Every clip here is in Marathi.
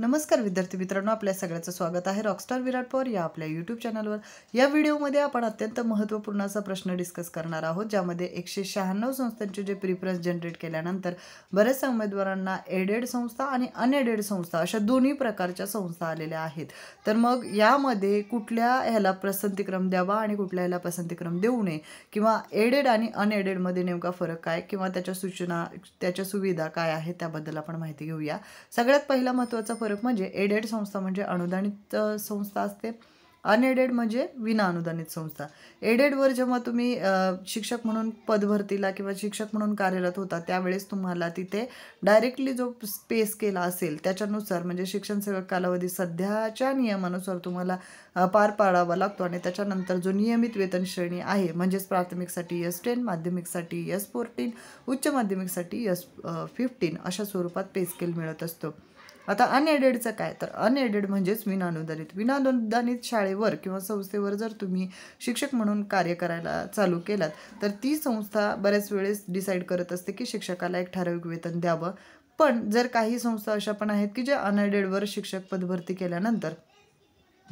नमस्कार विद्यार्थी मित्रांनो आपल्या सगळ्याचं स्वागत आहे रॉकस्टार विराट पवार या आपल्या यूट्यूब चॅनलवर या व्हिडिओमध्ये आपण अत्यंत महत्त्वपूर्ण असा प्रश्न डिस्कस करणार आहोत ज्यामध्ये एकशे शहाण्णव संस्थांचे जे प्रिफरन्स जनरेट केल्यानंतर बऱ्याचशा उमेदवारांना एडेड संस्था आणि अनएडेड संस्था अशा दोन्ही प्रकारच्या संस्था आलेल्या आहेत तर मग यामध्ये कुठल्या ह्याला पसंतीक्रम द्यावा आणि कुठल्या ह्याला पसंतीक्रम देऊ नये किंवा एडेड आणि अनएडेडमध्ये नेमका फरक काय किंवा त्याच्या सूचना त्याच्या सुविधा काय आहेत त्याबद्दल आपण माहिती घेऊया सगळ्यात पहिला महत्त्वाचा फरक फरक म्हणजे एडेड संस्था म्हणजे अनुदानित संस्था असते अनएडेड म्हणजे विनाअनुदानित संस्था एडेडवर जेव्हा तुम्ही शिक्षक म्हणून पदभरतीला किंवा शिक्षक म्हणून कार्यरत होता त्यावेळेस तुम्हाला तिथे डायरेक्टली जो स्पेस केला असेल त्याच्यानुसार म्हणजे शिक्षण सेवक कालावधी सध्याच्या नियमानुसार तुम्हाला पार पाडावा लागतो आणि त्याच्यानंतर जो नियमित वेतन श्रेणी आहे म्हणजेच प्राथमिकसाठी यस टेन माध्यमिकसाठी यस फोर्टीन उच्च माध्यमिकसाठी यस फिफ्टीन अशा स्वरूपात पे स्केल मिळत असतो आता अनएडेडचं काय तर अनएडेड म्हणजेच विनानुदानित विनानुदानित शाळेवर किंवा संस्थेवर जर तुम्ही शिक्षक म्हणून कार्य करायला चालू केलात तर ती संस्था बऱ्याच वेळेस डिसाईड करत असते की शिक्षकाला एक ठराविक वेतन द्यावं पण जर काही संस्था अशा पण आहेत की जे अनएडेडवर शिक्षक पदभरती केल्यानंतर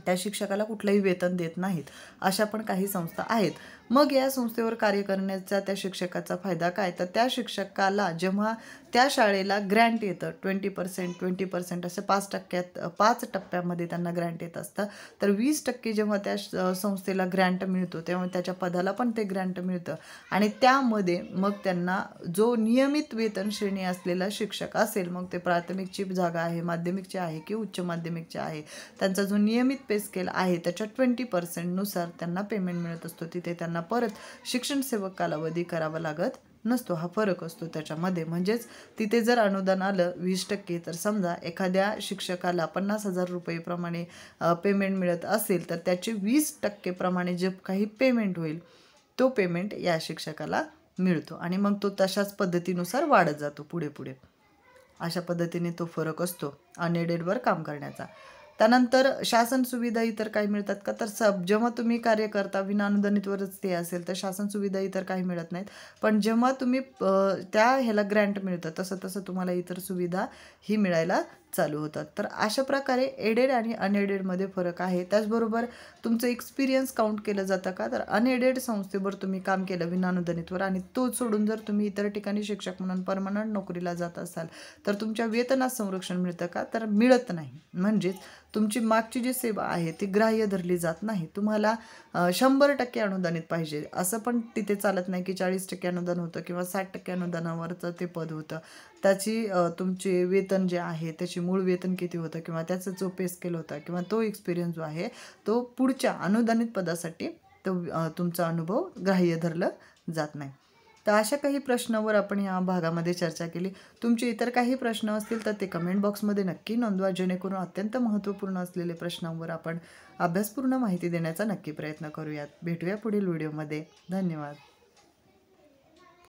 त्या शिक्षकाला कुठलंही वेतन देत नाहीत अशा पण काही संस्था आहेत मग या संस्थेवर कार्य करण्याचा त्या शिक्षकाचा फायदा काय तर त्या शिक्षकाला जेव्हा त्या शाळेला ग्रँट येतं ट्वेंटी पर्सेंट ट्वेंटी पर्सेंट असं पाच टक्क्यात पाच टप्प्यामध्ये त्यांना ग्रँट येत असतं तर वीस टक्के जेव्हा त्या संस्थेला ग्रँट मिळतो तेव्हा त्याच्या पदाला पण ते ग्रँट मिळतं आणि त्यामध्ये मग त्यांना जो नियमित वेतन श्रेणी असलेला शिक्षक असेल मग ते प्राथमिकची जागा आहे माध्यमिकची आहे की उच्च माध्यमिकची आहे त्यांचा जो नियमित पे स्केल आहे त्याच्या ट्वेंटी पर्सेंटनुसार त्यांना पेमेंट मिळत असतो तिथे त्यांना परत शिक्षण सेवक कालावधी करावा लागत नसतो हा फरक असतो त्याच्यामध्ये म्हणजेच तिथे जर अनुदान आलं वीस टक्के तर समजा एखाद्या शिक्षकाला पन्नास हजार रुपयेप्रमाणे पेमेंट मिळत असेल तर त्याचे वीस टक्केप्रमाणे जे काही पेमेंट होईल तो पेमेंट या शिक्षकाला मिळतो आणि मग तो तशाच पद्धतीनुसार वाढत जातो पुढे पुढे अशा पद्धतीने तो फरक असतो अनएडेडवर काम करण्याचा त्यानंतर शासन सुविधा इतर काही मिळतात का तर सब जेव्हा तुम्ही कार्य करता वरच ते असेल तर शासन सुविधा इतर काही मिळत नाहीत पण जेव्हा तुम्ही त्या ह्याला ग्रँट मिळतं तसं तसं तुम्हाला इतर सुविधा ही मिळायला चालू होतात तर अशा प्रकारे एडेड आणि अनएडेडमध्ये फरक आहे त्याचबरोबर तुमचं एक्सपिरियन्स काउंट केलं जातं का तर अनएडेड संस्थेवर तुम्ही काम केलं विनानुदानितवर आणि तो सोडून जर तुम्ही इतर ठिकाणी शिक्षक म्हणून परमनंट नोकरीला जात असाल तर तुमच्या वेतनात संरक्षण मिळतं का तर मिळत नाही म्हणजेच तुमची मागची जी सेवा आहे ती ग्राह्य धरली जात नाही तुम्हाला शंभर टक्के अनुदानित पाहिजे असं पण तिथे चालत नाही की चाळीस टक्के अनुदान होतं किंवा साठ टक्के अनुदानावरचं ते पद होतं त्याची तुमचे वेतन जे आहे त्याची मूळ वेतन किती होतं किंवा त्याचा जो पे स्केल होता किंवा तो एक्सपिरियन्स जो आहे तो पुढच्या अनुदानित पदासाठी तो तुमचा अनुभव ग्राह्य धरलं जात नाही तर अशा काही प्रश्नावर आपण या भागामध्ये चर्चा केली तुमचे इतर काही प्रश्न असतील तर ते कमेंट बॉक्समध्ये नक्की नोंदवा जेणेकरून अत्यंत महत्त्वपूर्ण असलेले प्रश्नांवर आपण अभ्यासपूर्ण माहिती देण्याचा नक्की प्रयत्न करूयात भेटूया पुढील व्हिडिओमध्ये धन्यवाद